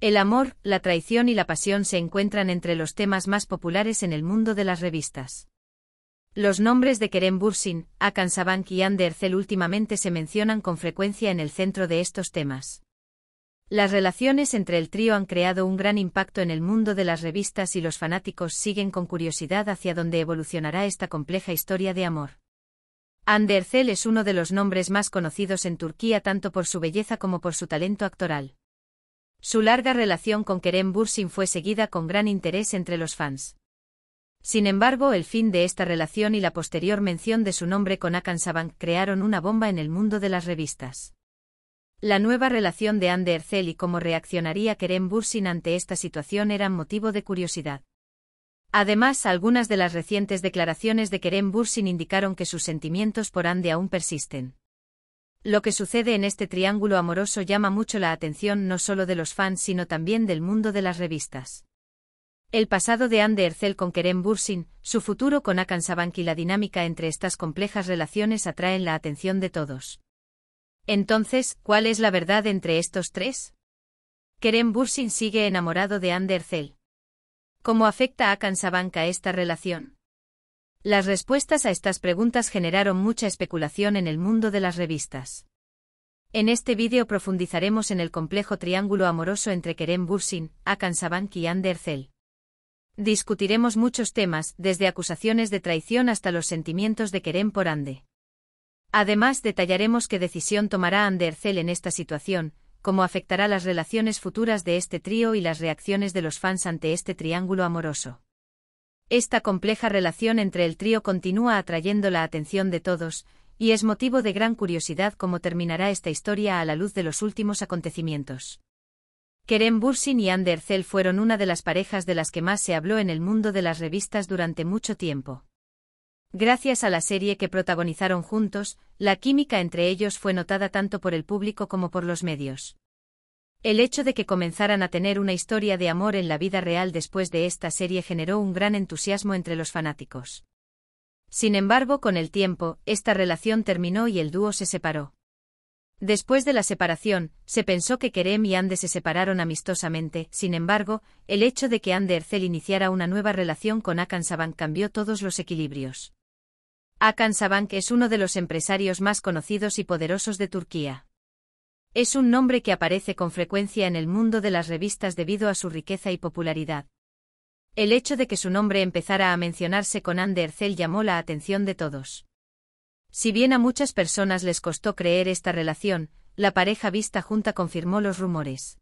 El amor, la traición y la pasión se encuentran entre los temas más populares en el mundo de las revistas. Los nombres de Kerem Bursin, Akan Sabank y Ander últimamente se mencionan con frecuencia en el centro de estos temas. Las relaciones entre el trío han creado un gran impacto en el mundo de las revistas y los fanáticos siguen con curiosidad hacia dónde evolucionará esta compleja historia de amor. Ander es uno de los nombres más conocidos en Turquía tanto por su belleza como por su talento actoral. Su larga relación con Kerem Bursin fue seguida con gran interés entre los fans. Sin embargo, el fin de esta relación y la posterior mención de su nombre con Akan crearon una bomba en el mundo de las revistas. La nueva relación de Ander Zell y cómo reaccionaría Kerem Bursin ante esta situación eran motivo de curiosidad. Además, algunas de las recientes declaraciones de Kerem Bursin indicaron que sus sentimientos por Ande aún persisten. Lo que sucede en este triángulo amoroso llama mucho la atención no solo de los fans sino también del mundo de las revistas. El pasado de Anne con Kerem Bursin, su futuro con Akan y la dinámica entre estas complejas relaciones atraen la atención de todos. Entonces, ¿cuál es la verdad entre estos tres? Kerem Bursin sigue enamorado de Anne ¿Cómo afecta a Akan a esta relación? Las respuestas a estas preguntas generaron mucha especulación en el mundo de las revistas. En este vídeo profundizaremos en el complejo triángulo amoroso entre Kerem Bursin, Akan y Ander Discutiremos muchos temas, desde acusaciones de traición hasta los sentimientos de Kerem por Ande. Además detallaremos qué decisión tomará Andercel en esta situación, cómo afectará las relaciones futuras de este trío y las reacciones de los fans ante este triángulo amoroso. Esta compleja relación entre el trío continúa atrayendo la atención de todos, y es motivo de gran curiosidad cómo terminará esta historia a la luz de los últimos acontecimientos. Kerem Bursin y Ander Zell fueron una de las parejas de las que más se habló en el mundo de las revistas durante mucho tiempo. Gracias a la serie que protagonizaron juntos, la química entre ellos fue notada tanto por el público como por los medios. El hecho de que comenzaran a tener una historia de amor en la vida real después de esta serie generó un gran entusiasmo entre los fanáticos. Sin embargo, con el tiempo, esta relación terminó y el dúo se separó. Después de la separación, se pensó que Kerem y Ande se separaron amistosamente, sin embargo, el hecho de que Ande Ercel iniciara una nueva relación con Akan cambió todos los equilibrios. Akan es uno de los empresarios más conocidos y poderosos de Turquía. Es un nombre que aparece con frecuencia en el mundo de las revistas debido a su riqueza y popularidad. El hecho de que su nombre empezara a mencionarse con Anne de llamó la atención de todos. Si bien a muchas personas les costó creer esta relación, la pareja vista junta confirmó los rumores.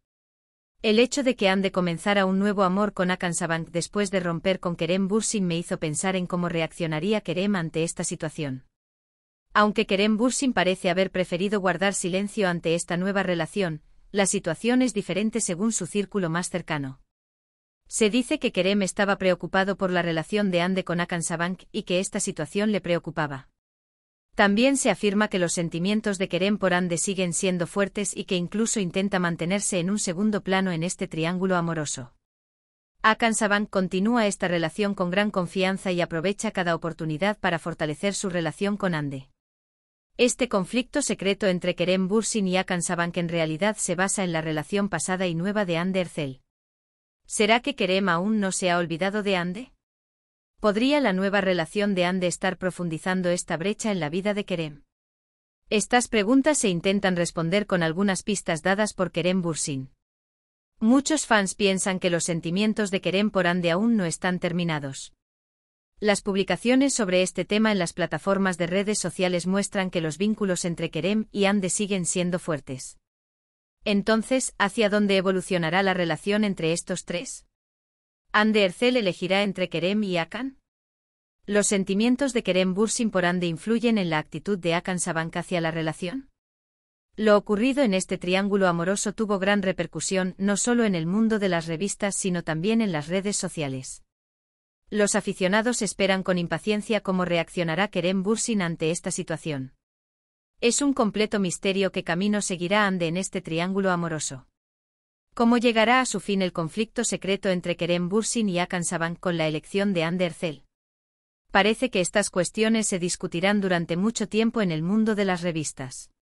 El hecho de que Ande comenzara un nuevo amor con Akansabank después de romper con Kerem Bursin me hizo pensar en cómo reaccionaría Kerem ante esta situación. Aunque Kerem Bursin parece haber preferido guardar silencio ante esta nueva relación, la situación es diferente según su círculo más cercano. Se dice que Kerem estaba preocupado por la relación de Ande con Akansabank y que esta situación le preocupaba. También se afirma que los sentimientos de Kerem por Ande siguen siendo fuertes y que incluso intenta mantenerse en un segundo plano en este triángulo amoroso. Akansabank continúa esta relación con gran confianza y aprovecha cada oportunidad para fortalecer su relación con Ande. Este conflicto secreto entre Kerem Bursin y Akan que en realidad se basa en la relación pasada y nueva de Ander Ercel. ¿Será que Kerem aún no se ha olvidado de Ande? ¿Podría la nueva relación de Ande estar profundizando esta brecha en la vida de Kerem? Estas preguntas se intentan responder con algunas pistas dadas por Kerem Bursin. Muchos fans piensan que los sentimientos de Kerem por Ande aún no están terminados. Las publicaciones sobre este tema en las plataformas de redes sociales muestran que los vínculos entre Kerem y Ande siguen siendo fuertes. Entonces, ¿hacia dónde evolucionará la relación entre estos tres? ¿Ande Ercel elegirá entre Kerem y Akan? ¿Los sentimientos de Kerem Bursin por Ande influyen en la actitud de Akan Sabank hacia la relación? Lo ocurrido en este triángulo amoroso tuvo gran repercusión no solo en el mundo de las revistas sino también en las redes sociales. Los aficionados esperan con impaciencia cómo reaccionará Kerem Bursin ante esta situación. Es un completo misterio qué camino seguirá Ande en este triángulo amoroso. ¿Cómo llegará a su fin el conflicto secreto entre Kerem Bursin y Akan con la elección de Ander Zell? Parece que estas cuestiones se discutirán durante mucho tiempo en el mundo de las revistas.